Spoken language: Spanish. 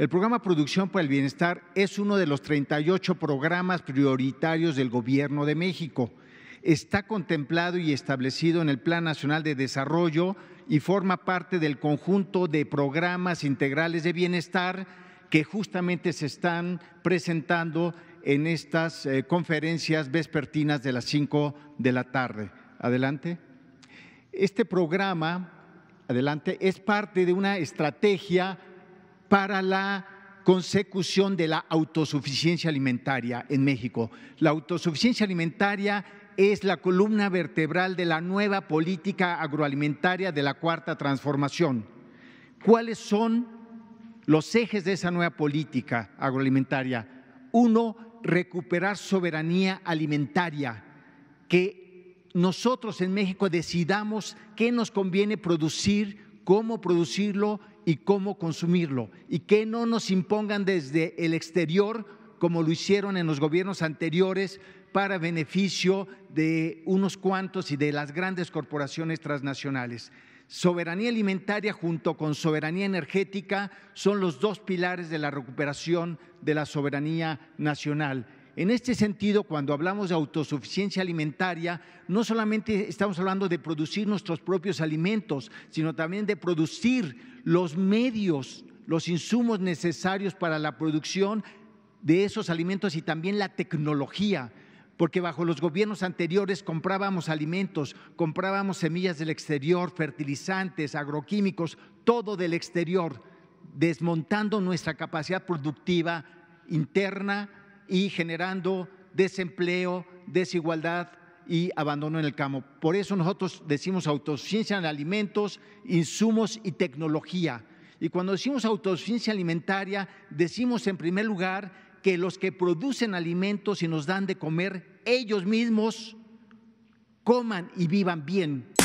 El programa Producción para el Bienestar es uno de los 38 programas prioritarios del Gobierno de México. Está contemplado y establecido en el Plan Nacional de Desarrollo y forma parte del conjunto de programas integrales de bienestar que justamente se están presentando en estas eh, conferencias vespertinas de las 5 de la tarde. Adelante. Este programa, adelante, es parte de una estrategia para la consecución de la autosuficiencia alimentaria en México. La autosuficiencia alimentaria es la columna vertebral de la nueva política agroalimentaria de la cuarta transformación. ¿Cuáles son los ejes de esa nueva política agroalimentaria? Uno, recuperar soberanía alimentaria, que nosotros en México decidamos qué nos conviene producir, cómo producirlo y cómo consumirlo, y que no nos impongan desde el exterior, como lo hicieron en los gobiernos anteriores, para beneficio de unos cuantos y de las grandes corporaciones transnacionales. Soberanía alimentaria junto con soberanía energética son los dos pilares de la recuperación de la soberanía nacional en este sentido, cuando hablamos de autosuficiencia alimentaria, no solamente estamos hablando de producir nuestros propios alimentos, sino también de producir los medios, los insumos necesarios para la producción de esos alimentos y también la tecnología porque bajo los gobiernos anteriores comprábamos alimentos, comprábamos semillas del exterior, fertilizantes, agroquímicos, todo del exterior, desmontando nuestra capacidad productiva interna y generando desempleo, desigualdad y abandono en el campo. Por eso nosotros decimos autosuficiencia en alimentos, insumos y tecnología. Y cuando decimos autosuficiencia alimentaria, decimos en primer lugar que los que producen alimentos y nos dan de comer, ellos mismos coman y vivan bien.